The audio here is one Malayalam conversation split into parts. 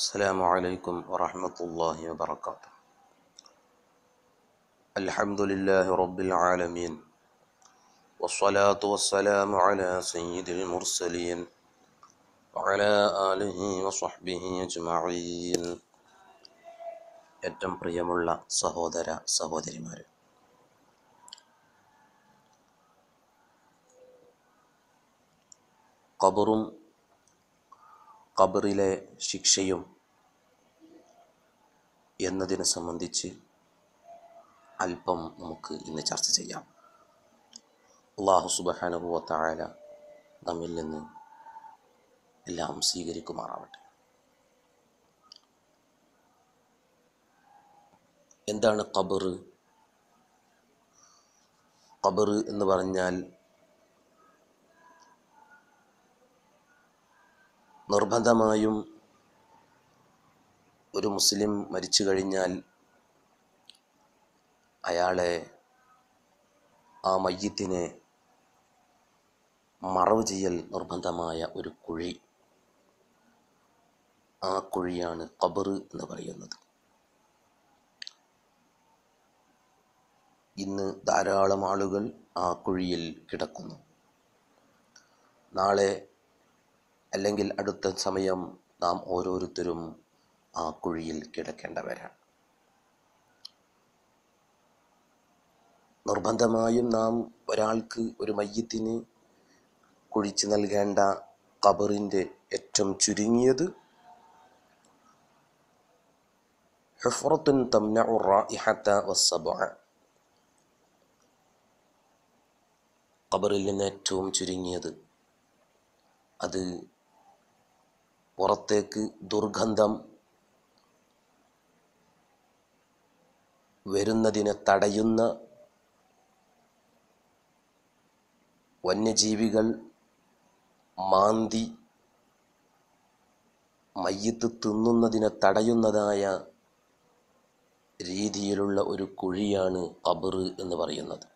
السلام عليكم ورحمة الله وبركاته الحمد لله رب العالمين والصلاة والسلام على سيد المرسلين وعلى آله وصحبه أجمعين ഏറ്റവും صهودر സഹോദര സഹോദരിമാരെ قبر കബറിലെ ശിക്ഷയും എന്നതിനെ സംബന്ധിച്ച് അല്പം നമുക്ക് ഇന്ന് ചർച്ച ചെയ്യാം അള്ളാഹു സുബഹാനുഭവത്തായ നമ്മിൽ നിന്ന് എല്ലാം സ്വീകരിക്കുമാറാവട്ടെ എന്താണ് ഖബറ് ഖബറ് എന്ന് പറഞ്ഞാൽ നിർബന്ധമായും ഒരു മുസ്ലിം മരിച്ചു കഴിഞ്ഞാൽ അയാളെ ആ മയ്യത്തിനെ മറവ് ചെയ്യൽ നിർബന്ധമായ ഒരു കുഴി ആ കുഴിയാണ് കബർ എന്ന് പറയുന്നത് ഇന്ന് ധാരാളം ആളുകൾ ആ കുഴിയിൽ കിടക്കുന്നു നാളെ അല്ലെങ്കിൽ അടുത്ത സമയം നാം ഓരോരുത്തരും ആ കുഴിയിൽ കിടക്കേണ്ടവരാണ് നിർബന്ധമായും നാം ഒരാൾക്ക് ഒരു മയ്യത്തിന് കുഴിച്ച് നൽകേണ്ട കബറിൻ്റെ ഏറ്റവും ചുരുങ്ങിയത് ഹുഫറത്തുൻ തംന റായിഹത്ത വസ്സബ ഖബറിൽ നിന്ന് ഏറ്റവും ചുരുങ്ങിയത് അത് പുറത്തേക്ക് ദുർഗന്ധം വരുന്നതിന് തടയുന്ന വന്യജീവികൾ മാന്തി മയ്യത്ത് തിന്നുന്നതിന് തടയുന്നതായ രീതിയിലുള്ള ഒരു കുഴിയാണ് കബർ എന്ന് പറയുന്നത്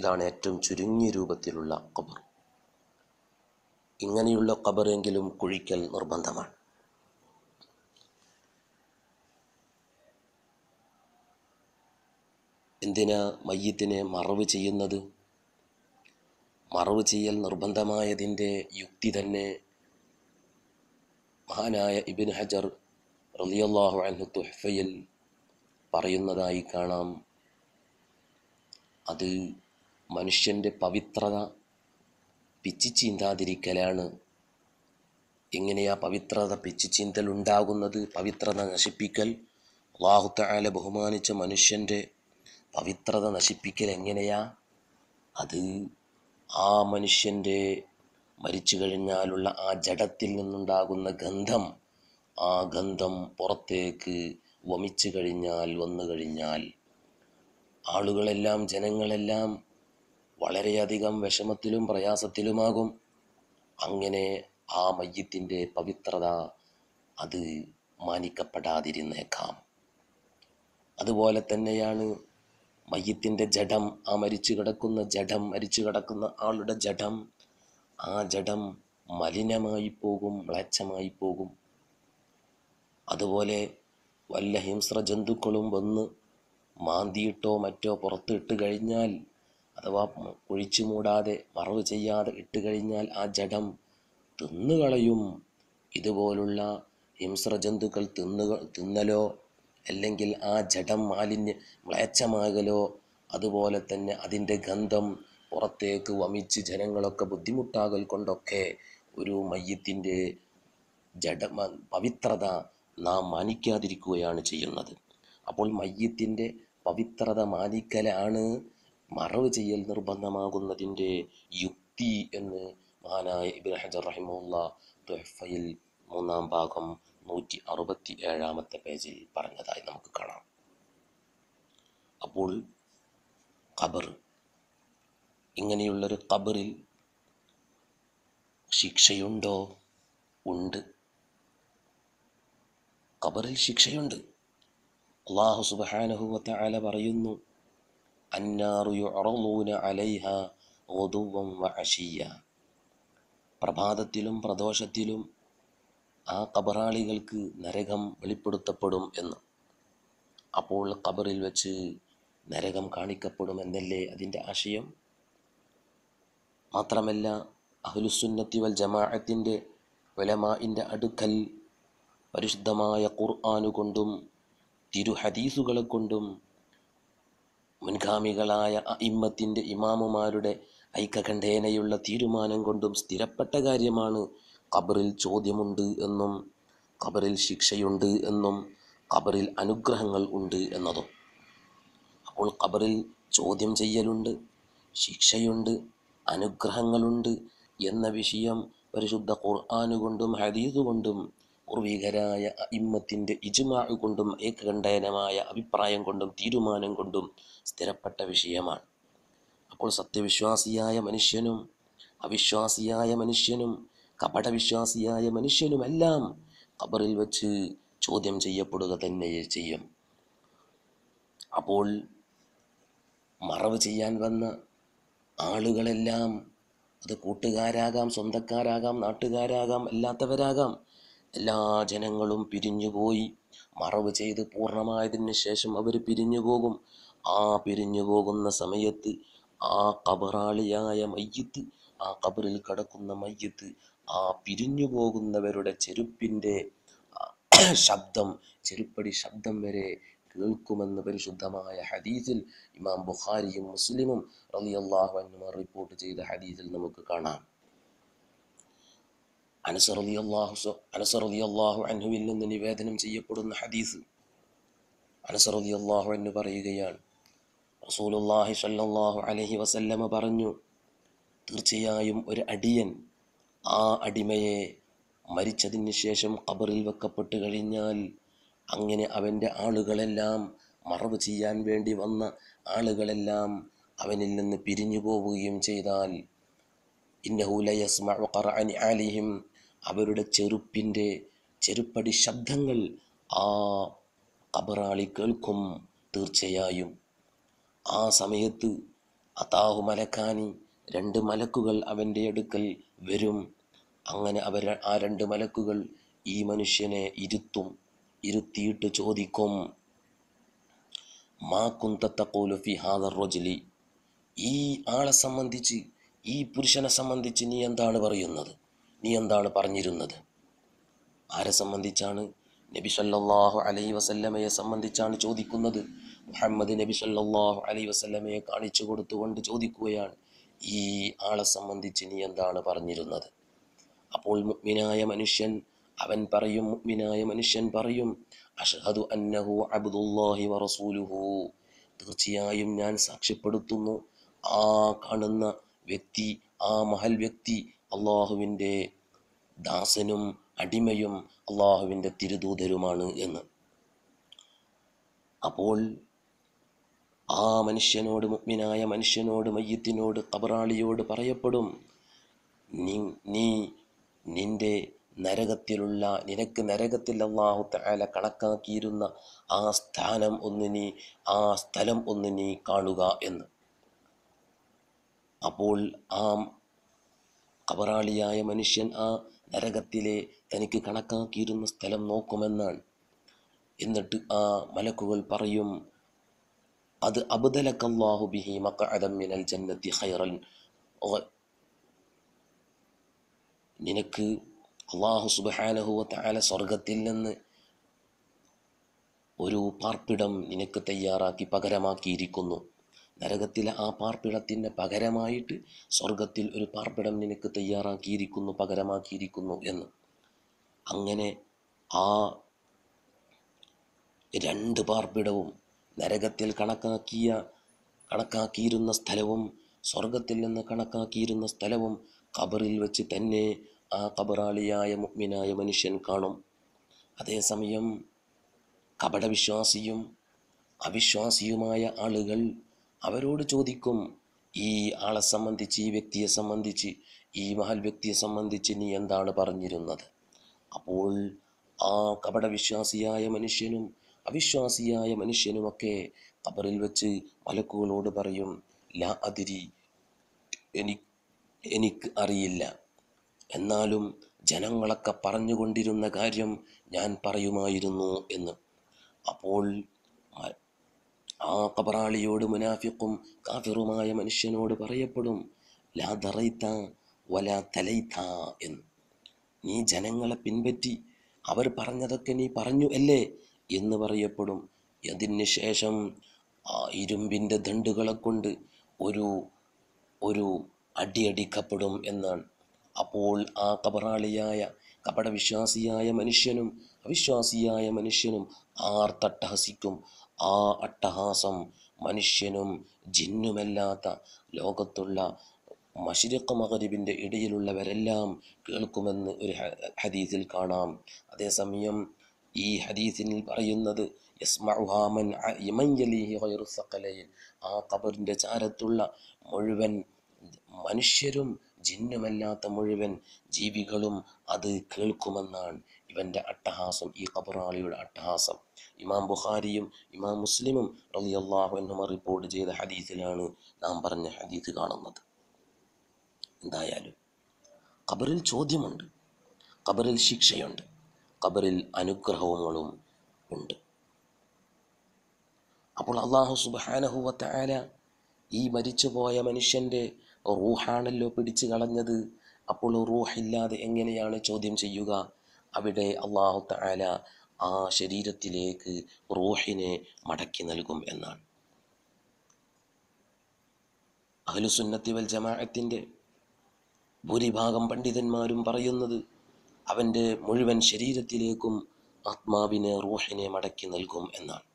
ഇതാണ് ഏറ്റവും ചുരുങ്ങിയ രൂപത്തിലുള്ള കബർ ഇങ്ങനെയുള്ള കബറെങ്കിലും കുഴിക്കൽ നിർബന്ധമാണ് എന്തിനാ മയ്യത്തിനെ മറവ് ചെയ്യുന്നത് മറവ് ചെയ്യൽ നിർബന്ധമായതിൻ്റെ യുക്തി തന്നെ മഹാനായ ഇബിൻ ഹജർ റളിയല്ലാഹു അൻഹു തുഹഫയിൽ പറയുന്നതായി കാണാം അത് മനുഷ്യൻ്റെ പവിത്രത ചീന്താതിരിക്കലാണ് എങ്ങനെയാ പവിത്രത പിച്ചിച്ചീന്തൽ ഉണ്ടാകുന്നത് പവിത്രത നശിപ്പിക്കൽ അള്ളാഹുത്തായാലെ ബഹുമാനിച്ച മനുഷ്യൻ്റെ പവിത്രത നശിപ്പിക്കൽ എങ്ങനെയാ അത് ആ മനുഷ്യൻ്റെ മരിച്ചു കഴിഞ്ഞാലുള്ള ആ ജഡത്തിൽ നിന്നുണ്ടാകുന്ന ഗന്ധം ആ ഗന്ധം പുറത്തേക്ക് വമിച്ചു കഴിഞ്ഞാൽ വന്നു കഴിഞ്ഞാൽ ആളുകളെല്ലാം ജനങ്ങളെല്ലാം വളരെയധികം വിഷമത്തിലും പ്രയാസത്തിലുമാകും അങ്ങനെ ആ മയ്യത്തിൻ്റെ പവിത്രത അത് മാനിക്കപ്പെടാതിരുന്നേക്കാം അതുപോലെ തന്നെയാണ് മയ്യത്തിൻ്റെ ജഡം ആ മരിച്ചു കിടക്കുന്ന ജഡം മരിച്ചു കിടക്കുന്ന ആളുടെ ജഡം ആ ജഡം മലിനമായി പോകും മ്ലേച്ഛമായി പോകും അതുപോലെ വല്ല ഹിംസ്ര ജന്തുക്കളും വന്ന് മാന്തിയിട്ടോ മറ്റോ പുറത്ത് ഇട്ട് കഴിഞ്ഞാൽ അഥവാ കുഴിച്ചു മൂടാതെ മറവ് ചെയ്യാതെ ഇട്ട് കഴിഞ്ഞാൽ ആ ജഡം തിന്നുകളയും ഇതുപോലുള്ള ഹിംസ്ര ജന്തുക്കൾ തിന്നുക തിന്നലോ അല്ലെങ്കിൽ ആ ജഡം മാലിന്യ മ്ലേച്ഛമാകലോ അതുപോലെ തന്നെ അതിൻ്റെ ഗന്ധം പുറത്തേക്ക് വമിച്ച് ജനങ്ങളൊക്കെ ബുദ്ധിമുട്ടാകൽ കൊണ്ടൊക്കെ ഒരു മയ്യത്തിൻ്റെ ജഡ പവിത്രത നാം മാനിക്കാതിരിക്കുകയാണ് ചെയ്യുന്നത് അപ്പോൾ മയ്യത്തിൻ്റെ പവിത്രത മാനിക്കലാണ് മറവ് ചെയ്യൽ നിർബന്ധമാകുന്നതിൻ്റെ യുക്തി എന്ന് മഹാനായ ഇബ്രാഹിം ഹജർ റഹിമുള്ള തുഹഫയിൽ മൂന്നാം ഭാഗം നൂറ്റി അറുപത്തി ഏഴാമത്തെ പേജിൽ പറഞ്ഞതായി നമുക്ക് കാണാം അപ്പോൾ ഖബർ ഇങ്ങനെയുള്ളൊരു ഖബറിൽ ശിക്ഷയുണ്ടോ ഉണ്ട് ഖബറിൽ ശിക്ഷയുണ്ട് അള്ളാഹു സുബഹാനഹുവത്തെ അല പറയുന്നു അന്നാറു യുറളൂന അലൈഹ വ വഅശിയ പ്രഭാതത്തിലും പ്രദോഷത്തിലും ആ കബറാളികൾക്ക് നരകം വെളിപ്പെടുത്തപ്പെടും എന്ന് അപ്പോൾ കബറിൽ വെച്ച് നരകം കാണിക്കപ്പെടും എന്നല്ലേ അതിൻ്റെ ആശയം മാത്രമല്ല അഹ്ലുസുന്നത്തി വൽ ജമാഅത്തിൻ്റെ വലമാൻ്റെ അടുക്കൽ പരിശുദ്ധമായ ഖുർആാനുകൊണ്ടും തിരു കൊണ്ടും മുൻഗാമികളായ ഇമ്മത്തിൻ്റെ ഇമാമുമാരുടെ ഐക്യകണ്ഠേനയുള്ള തീരുമാനം കൊണ്ടും സ്ഥിരപ്പെട്ട കാര്യമാണ് ഖബറിൽ ചോദ്യമുണ്ട് എന്നും ഖബറിൽ ശിക്ഷയുണ്ട് എന്നും ഖബറിൽ അനുഗ്രഹങ്ങൾ ഉണ്ട് എന്നതും അപ്പോൾ ഖബറിൽ ചോദ്യം ചെയ്യലുണ്ട് ശിക്ഷയുണ്ട് അനുഗ്രഹങ്ങളുണ്ട് എന്ന വിഷയം പരിശുദ്ധ ഖുർആാനുകൊണ്ടും ഹദീദുകൊണ്ടും പൂർവികരായ ഇമ്മത്തിൻ്റെ ഇജുമാ കൊണ്ടും ഏകകണ്ഠേനമായ അഭിപ്രായം കൊണ്ടും തീരുമാനം കൊണ്ടും സ്ഥിരപ്പെട്ട വിഷയമാണ് അപ്പോൾ സത്യവിശ്വാസിയായ മനുഷ്യനും അവിശ്വാസിയായ മനുഷ്യനും കപടവിശ്വാസിയായ മനുഷ്യനുമെല്ലാം ഖബറിൽ വച്ച് ചോദ്യം ചെയ്യപ്പെടുക തന്നെ ചെയ്യും അപ്പോൾ മറവ് ചെയ്യാൻ വന്ന ആളുകളെല്ലാം അത് കൂട്ടുകാരാകാം സ്വന്തക്കാരാകാം നാട്ടുകാരാകാം അല്ലാത്തവരാകാം എല്ലാ ജനങ്ങളും പിരിഞ്ഞുപോയി മറവ് ചെയ്ത് പൂർണ്ണമായതിന് ശേഷം അവർ പിരിഞ്ഞു പോകും ആ പിരിഞ്ഞു പോകുന്ന സമയത്ത് ആ കബറാളിയായ മയ്യത്ത് ആ കബറിൽ കിടക്കുന്ന മയ്യത്ത് ആ പിരിഞ്ഞു പോകുന്നവരുടെ ചെരുപ്പിൻ്റെ ശബ്ദം ചെരുപ്പടി ശബ്ദം വരെ കേൾക്കുമെന്ന് പരിശുദ്ധമായ ഹദീസിൽ ഇമാം ബുഖാരിയും മുസ്ലിമും റലിയല്ലാഹു അന്നുമാർ റിപ്പോർട്ട് ചെയ്ത ഹദീസിൽ നമുക്ക് കാണാം അനസർ റലിയല്ലാഹു അനസർ റലിയല്ലാഹു അൻഹുവിൽ നിന്ന് നിവേദനം ചെയ്യപ്പെടുന്ന ഹദീസ് അനസർ റലിയല്ലാഹു അന്നു പറയുകയാണ് റസൂലുല്ലാഹി സല്ലല്ലാഹു അലൈഹി വസല്ലമ പറഞ്ഞു തീർച്ചയായും ഒരു അടിയൻ ആ അടിമയെ മരിച്ചതിന് ശേഷം ഖബറിൽ വെക്കപ്പെട്ട് കഴിഞ്ഞാൽ അങ്ങനെ അവൻ്റെ ആളുകളെല്ലാം മറവ് ചെയ്യാൻ വേണ്ടി വന്ന ആളുകളെല്ലാം അവനിൽ നിന്ന് പിരിഞ്ഞു പോവുകയും ചെയ്താൽ ഇന്നഹുലയസ്മഅലിഹിം അവരുടെ ചെറുപ്പിൻ്റെ ചെരുപ്പടി ശബ്ദങ്ങൾ ആ കബറാളി കേൾക്കും തീർച്ചയായും ആ സമയത്ത് അതാഹു മലക്കാനി രണ്ട് മലക്കുകൾ അവൻ്റെ അടുക്കൽ വരും അങ്ങനെ അവർ ആ രണ്ട് മലക്കുകൾ ഈ മനുഷ്യനെ ഇരുത്തും ഇരുത്തിയിട്ട് ചോദിക്കും മാ കുന്തത്തക്കോലുഫി ഹാദർ റോജലി ഈ ആളെ സംബന്ധിച്ച് ഈ പുരുഷനെ സംബന്ധിച്ച് നീ എന്താണ് പറയുന്നത് നീ എന്താണ് പറഞ്ഞിരുന്നത് ആരെ സംബന്ധിച്ചാണ് നബി സല്ലാഹു അലൈ വസല്ലമയെ സംബന്ധിച്ചാണ് ചോദിക്കുന്നത് മുഹമ്മദ് നബി സല്ലാഹു അലൈ വസല്ലമയെ കാണിച്ചു കൊടുത്തുകൊണ്ട് ചോദിക്കുകയാണ് ഈ ആളെ സംബന്ധിച്ച് നീ എന്താണ് പറഞ്ഞിരുന്നത് അപ്പോൾ മുഗ്മിനായ മനുഷ്യൻ അവൻ പറയും മുഗ്മിനായ മനുഷ്യൻ പറയും അഷഹദു അന്നഹു അബ്ദുല്ലാഹി വറസൂലുഹു തീർച്ചയായും ഞാൻ സാക്ഷ്യപ്പെടുത്തുന്നു ആ കാണുന്ന വ്യക്തി ആ മഹൽ വ്യക്തി അള്ളാഹുവിൻ്റെ ദാസനും അടിമയും അള്ളാഹുവിൻ്റെ തിരുദൂതരുമാണ് എന്ന് അപ്പോൾ ആ മനുഷ്യനോട് മുഗ്മിനായ മനുഷ്യനോട് മയ്യത്തിനോട് കബറാളിയോട് പറയപ്പെടും നീ നീ നിന്റെ നരകത്തിലുള്ള നിനക്ക് നരകത്തിൽ അള്ളാഹു താല കണക്കാക്കിയിരുന്ന ആ സ്ഥാനം ഒന്ന് നീ ആ സ്ഥലം ഒന്ന് നീ കാണുക എന്ന് അപ്പോൾ ആ കബറാളിയായ മനുഷ്യൻ ആ നരകത്തിലെ തനിക്ക് കണക്കാക്കിയിരുന്ന സ്ഥലം നോക്കുമെന്നാണ് എന്നിട്ട് ആ മലക്കുകൾ പറയും അത് അബ്ദലക്കല്ലാഹു ബിഹി മക്കഅദം ജന്നത്തി ഖൈറൻ നിനക്ക് അള്ളാഹു സുബഹാനഹുവ താല സ്വർഗത്തിൽ നിന്ന് ഒരു പാർപ്പിടം നിനക്ക് തയ്യാറാക്കി പകരമാക്കിയിരിക്കുന്നു നരകത്തിലെ ആ പാർപ്പിടത്തിൻ്റെ പകരമായിട്ട് സ്വർഗത്തിൽ ഒരു പാർപ്പിടം നിനക്ക് തയ്യാറാക്കിയിരിക്കുന്നു പകരമാക്കിയിരിക്കുന്നു എന്ന് അങ്ങനെ ആ രണ്ട് പാർപ്പിടവും നരകത്തിൽ കണക്കാക്കിയ കണക്കാക്കിയിരുന്ന സ്ഥലവും സ്വർഗത്തിൽ നിന്ന് കണക്കാക്കിയിരുന്ന സ്ഥലവും ഖബറിൽ വെച്ച് തന്നെ ആ ഖബറാളിയായ മുഗ്മിനായ മനുഷ്യൻ കാണും അതേസമയം കപടവിശ്വാസിയും അവിശ്വാസിയുമായ ആളുകൾ അവരോട് ചോദിക്കും ഈ ആളെ സംബന്ധിച്ച് ഈ വ്യക്തിയെ സംബന്ധിച്ച് ഈ മഹൽ വ്യക്തിയെ സംബന്ധിച്ച് നീ എന്താണ് പറഞ്ഞിരുന്നത് അപ്പോൾ ആ കപടവിശ്വാസിയായ മനുഷ്യനും അവിശ്വാസിയായ മനുഷ്യനുമൊക്കെ കബറിൽ വെച്ച് മലക്കുകളോട് പറയും ലാ അതിരി എനി എനിക്ക് അറിയില്ല എന്നാലും ജനങ്ങളൊക്കെ പറഞ്ഞുകൊണ്ടിരുന്ന കാര്യം ഞാൻ പറയുമായിരുന്നു എന്ന് അപ്പോൾ ആ കബറാളിയോട് മുനാഫിക്കും കാഫിറുമായ മനുഷ്യനോട് പറയപ്പെടും ലാ ദറൈത വല തലൈത്ത എന്ന് നീ ജനങ്ങളെ പിൻപറ്റി അവർ പറഞ്ഞതൊക്കെ നീ പറഞ്ഞു അല്ലേ എന്ന് പറയപ്പെടും ശേഷം ആ ഇരുമ്പിൻ്റെ ദണ്ടുകളെ കൊണ്ട് ഒരു ഒരു അടിയടിക്കപ്പെടും എന്നാണ് അപ്പോൾ ആ കബറാളിയായ കപടവിശ്വാസിയായ മനുഷ്യനും അവിശ്വാസിയായ മനുഷ്യനും ആർത്തട്ടഹസിക്കും ആ അട്ടഹാസം മനുഷ്യനും ജിന്നുമല്ലാത്ത ലോകത്തുള്ള മഷിരക്ക മകരിവിൻ്റെ ഇടയിലുള്ളവരെല്ലാം കേൾക്കുമെന്ന് ഒരു ഹദീസിൽ കാണാം അതേസമയം ഈ ഹദീസിൽ പറയുന്നത് ആ കബറിൻ്റെ ചാരത്തുള്ള മുഴുവൻ മനുഷ്യരും ജിന്നുമല്ലാത്ത മുഴുവൻ ജീവികളും അത് കേൾക്കുമെന്നാണ് ഇവൻ്റെ അട്ടഹാസം ഈ കബറാളിയുടെ അട്ടഹാസം ഇമാം ബുഖാരിയും ഇമാം മുസ്ലിമും റലിയല്ലാഹു എന്നുമ റിപ്പോർട്ട് ചെയ്ത ഹദീസിലാണ് നാം പറഞ്ഞ ഹദീസ് കാണുന്നത് എന്തായാലും കബറിൽ ചോദ്യമുണ്ട് കബറിൽ ശിക്ഷയുണ്ട് ഖബറിൽ അനുഗ്രഹങ്ങളും ഉണ്ട് അപ്പോൾ അള്ളാഹു സുബാനഹുവത്തായ ഈ മരിച്ചുപോയ മനുഷ്യൻ്റെ റൂഹാണല്ലോ പിടിച്ചു കളഞ്ഞത് അപ്പോൾ റൂഹില്ലാതെ എങ്ങനെയാണ് ചോദ്യം ചെയ്യുക അവിടെ അള്ളാഹു താല ആ ശരീരത്തിലേക്ക് റൂഹിനെ മടക്കി നൽകും എന്നാണ് അഹലുസുന്നത്തിവൽ വൽ ജമാഅത്തിൻ്റെ ഭൂരിഭാഗം പണ്ഡിതന്മാരും പറയുന്നത് അവൻ്റെ മുഴുവൻ ശരീരത്തിലേക്കും ആത്മാവിനെ റൂഹിനെ മടക്കി നൽകും എന്നാണ്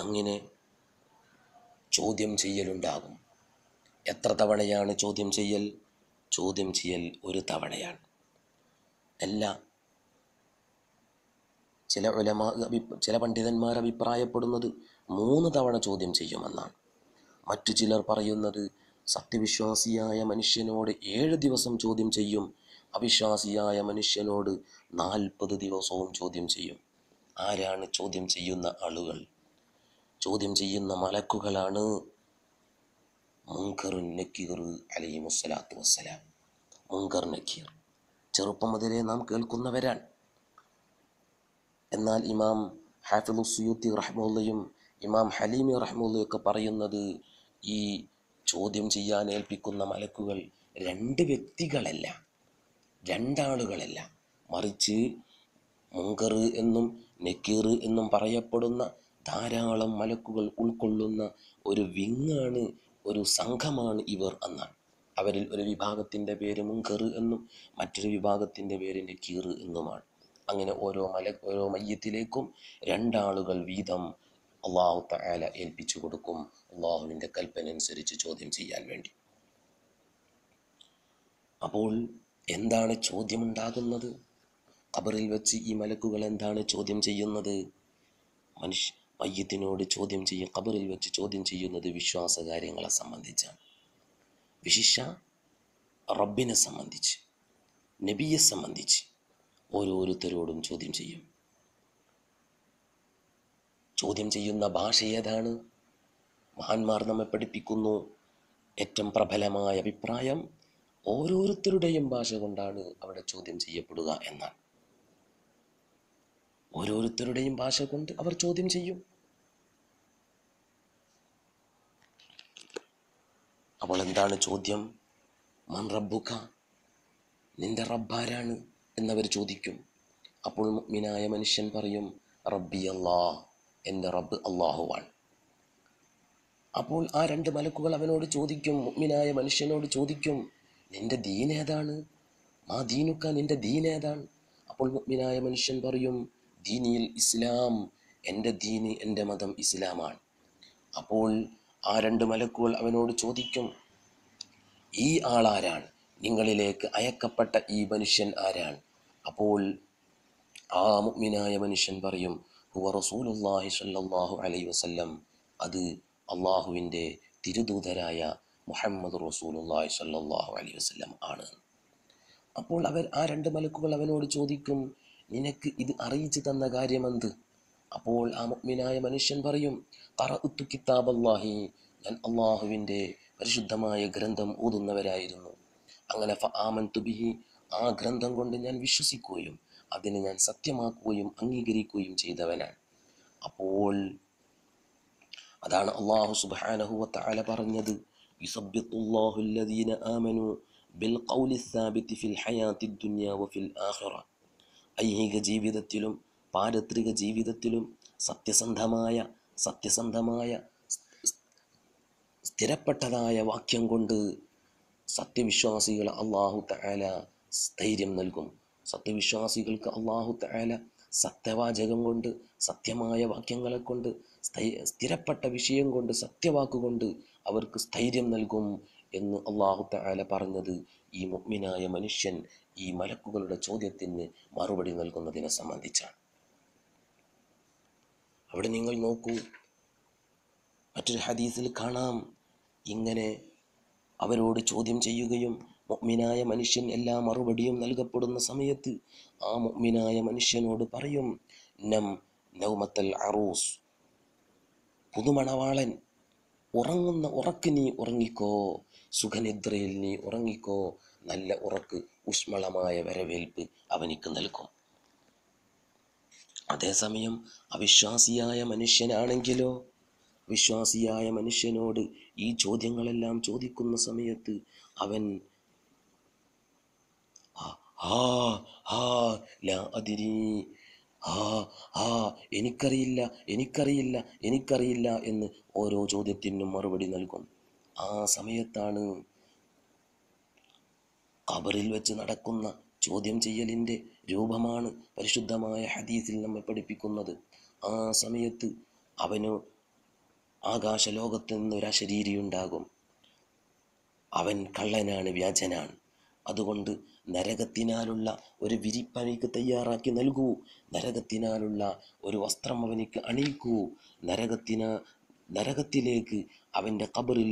അങ്ങനെ ചോദ്യം ചെയ്യലുണ്ടാകും എത്ര തവണയാണ് ചോദ്യം ചെയ്യൽ ചോദ്യം ചെയ്യൽ ഒരു തവണയാണ് അല്ല ചില ഉലമാ ചില പണ്ഡിതന്മാർ അഭിപ്രായപ്പെടുന്നത് മൂന്ന് തവണ ചോദ്യം ചെയ്യുമെന്നാണ് മറ്റു ചിലർ പറയുന്നത് സത്യവിശ്വാസിയായ മനുഷ്യനോട് ഏഴ് ദിവസം ചോദ്യം ചെയ്യും അവിശ്വാസിയായ മനുഷ്യനോട് നാൽപ്പത് ദിവസവും ചോദ്യം ചെയ്യും ആരാണ് ചോദ്യം ചെയ്യുന്ന ആളുകൾ ചോദ്യം ചെയ്യുന്ന മലക്കുകളാണ് മുങ്കറു നക്കീർ അലൈഹി മുസ്സലാത്തു വസ്സലാം മുങ്കർ നക്കീർ ചെറുപ്പം മുതലേ നാം കേൾക്കുന്നവരാണ് എന്നാൽ ഇമാം ഹാഫിദുസ് സുയൂത്തി റഹ്മുല്ലയും ഇമാം ഹലീമി റഹ്മുല്ലയൊക്കെ പറയുന്നത് ഈ ചോദ്യം ചെയ്യാൻ ഏൽപ്പിക്കുന്ന മലക്കുകൾ രണ്ട് വ്യക്തികളല്ല രണ്ടാളുകളല്ല മറിച്ച് മുങ്കർ എന്നും നെക്കീർ എന്നും പറയപ്പെടുന്ന ധാരാളം മലക്കുകൾ ഉൾക്കൊള്ളുന്ന ഒരു വിങ്ങാണ് ഒരു സംഘമാണ് ഇവർ എന്നാണ് അവരിൽ ഒരു വിഭാഗത്തിൻ്റെ പേര് മുങ്കർ എന്നും മറ്റൊരു വിഭാഗത്തിൻ്റെ പേര് നെക്കീർ എന്നുമാണ് അങ്ങനെ ഓരോ മല ഓരോ മയ്യത്തിലേക്കും രണ്ടാളുകൾ വീതം അള്ളാഹു തആല ഏൽപ്പിച്ചു കൊടുക്കും അള്ളാഹുവിൻ്റെ കൽപ്പന അനുസരിച്ച് ചോദ്യം ചെയ്യാൻ വേണ്ടി അപ്പോൾ എന്താണ് ചോദ്യമുണ്ടാകുന്നത് ഖബറിൽ വെച്ച് ഈ മലക്കുകൾ എന്താണ് ചോദ്യം ചെയ്യുന്നത് മനുഷ്യ മയ്യത്തിനോട് ചോദ്യം ചെയ്യും ഖബറിൽ വെച്ച് ചോദ്യം ചെയ്യുന്നത് വിശ്വാസ കാര്യങ്ങളെ സംബന്ധിച്ചാണ് വിശിഷ റബ്ബിനെ സംബന്ധിച്ച് നബിയെ സംബന്ധിച്ച് ഓരോരുത്തരോടും ചോദ്യം ചെയ്യും ചോദ്യം ചെയ്യുന്ന ഭാഷ ഏതാണ് മഹാന്മാർ നമ്മെ പഠിപ്പിക്കുന്നു ഏറ്റവും പ്രബലമായ അഭിപ്രായം ഓരോരുത്തരുടെയും ഭാഷ കൊണ്ടാണ് അവിടെ ചോദ്യം ചെയ്യപ്പെടുക എന്നാണ് ഓരോരുത്തരുടെയും ഭാഷ കൊണ്ട് അവർ ചോദ്യം ചെയ്യും അവൾ എന്താണ് ചോദ്യം മൻ റബ്ബുക നിന്റെ റബ്ബാരാണ് എന്നവർ ചോദിക്കും അപ്പോൾ മിനായ മനുഷ്യൻ പറയും റബ്ബിയല്ലാ എൻ്റെ റബ്ബ് അള്ളാഹുവാണ് അപ്പോൾ ആ രണ്ട് മലക്കുകൾ അവനോട് ചോദിക്കും മുഗ്മിനായ മനുഷ്യനോട് ചോദിക്കും നിൻ്റെ ദീൻ ഏതാണ് ആ ദീനുക്ക നിൻ്റെ ദീൻ ഏതാണ് അപ്പോൾ മുഗ്മിനായ മനുഷ്യൻ പറയും ദീനിയിൽ ഇസ്ലാം എൻ്റെ ദീന് എൻ്റെ മതം ഇസ്ലാമാണ് അപ്പോൾ ആ രണ്ട് മലക്കുകൾ അവനോട് ചോദിക്കും ഈ ആളാരാണ് നിങ്ങളിലേക്ക് അയക്കപ്പെട്ട ഈ മനുഷ്യൻ ആരാണ് അപ്പോൾ ആ മുഗ്മിനായ മനുഷ്യൻ പറയും ഹുവ അലൈ വസല്ലം അത് അള്ളാഹുവിൻ്റെ തിരുദൂതരായ മുഹമ്മദ് റസൂലുല്ലാഹി സല്ലാഹു അലൈ വസ്ലം ആണ് അപ്പോൾ അവർ ആ രണ്ട് മലക്കുകൾ അവനോട് ചോദിക്കും നിനക്ക് ഇത് അറിയിച്ചു തന്ന കാര്യമെന്ത് അപ്പോൾ ആ മുഗ്മിനായ മനുഷ്യൻ പറയും കറഉത്തു കിതാബ് അള്ളാഹി ഞാൻ അള്ളാഹുവിൻ്റെ പരിശുദ്ധമായ ഗ്രന്ഥം ഓതുന്നവരായിരുന്നു അങ്ങനെ ഫ ആമൻ തുബിഹി ആ ഗ്രന്ഥം കൊണ്ട് ഞാൻ വിശ്വസിക്കുകയും അതിനെ ഞാൻ സത്യമാക്കുകയും അംഗീകരിക്കുകയും ചെയ്തവനാണ് അപ്പോൾ അതാണ് അള്ളാഹു സുബാനഹു താല പറഞ്ഞത് ഐഹിക ജീവിതത്തിലും പാരത്രിക ജീവിതത്തിലും സത്യസന്ധമായ സത്യസന്ധമായ സ്ഥിരപ്പെട്ടതായ വാക്യം കൊണ്ട് സത്യവിശ്വാസികൾ അള്ളാഹു താല സ്ഥൈര്യം നൽകും സത്യവിശ്വാസികൾക്ക് അള്ളാഹു താല സത്യവാചകം കൊണ്ട് സത്യമായ വാക്യങ്ങളെ കൊണ്ട് സ്ഥിരപ്പെട്ട വിഷയം കൊണ്ട് സത്യവാക്കുകൊണ്ട് അവർക്ക് സ്ഥൈര്യം നൽകും എന്ന് അള്ളാഹു താല പറഞ്ഞത് ഈ മുഗ്മിനായ മനുഷ്യൻ ഈ മലക്കുകളുടെ ചോദ്യത്തിന് മറുപടി നൽകുന്നതിനെ സംബന്ധിച്ചാണ് അവിടെ നിങ്ങൾ നോക്കൂ മറ്റൊരു ഹദീസിൽ കാണാം ഇങ്ങനെ അവരോട് ചോദ്യം ചെയ്യുകയും മുഗ്മിനായ മനുഷ്യൻ എല്ലാ മറുപടിയും നൽകപ്പെടുന്ന സമയത്ത് ആ മുഗ്മിനായ മനുഷ്യനോട് പറയും നം നൗമത്തൽ അറൂസ് പുതുമണവാളൻ ഉറങ്ങുന്ന ഉറക്ക് നീ ഉറങ്ങിക്കോ സുഖനിദ്രയിൽ നീ ഉറങ്ങിക്കോ നല്ല ഉറക്ക് ഊഷ്മളമായ വരവേൽപ്പ് അവനിക്ക് നൽകും അതേസമയം അവിശ്വാസിയായ മനുഷ്യനാണെങ്കിലോ വിശ്വാസിയായ മനുഷ്യനോട് ഈ ചോദ്യങ്ങളെല്ലാം ചോദിക്കുന്ന സമയത്ത് അവൻ ഹാ ഹാ ലാ അതിരി ആ ആ എനിക്കറിയില്ല എനിക്കറിയില്ല എനിക്കറിയില്ല എന്ന് ഓരോ ചോദ്യത്തിനും മറുപടി നൽകും ആ സമയത്താണ് കബറിൽ വെച്ച് നടക്കുന്ന ചോദ്യം ചെയ്യലിൻ്റെ രൂപമാണ് പരിശുദ്ധമായ ഹദീസിൽ നമ്മെ പഠിപ്പിക്കുന്നത് ആ സമയത്ത് അവന് ആകാശലോകത്ത് നിന്ന് ഒരു അശരീരി ഉണ്ടാകും അവൻ കള്ളനാണ് വ്യാജനാണ് അതുകൊണ്ട് നരകത്തിനാലുള്ള ഒരു വിരിപ്പ് അവനിക്ക് തയ്യാറാക്കി നൽകൂ നരകത്തിനാലുള്ള ഒരു വസ്ത്രം അവനിക്ക് അണിയിക്കൂ നരകത്തിന് നരകത്തിലേക്ക് അവൻ്റെ കബറിൽ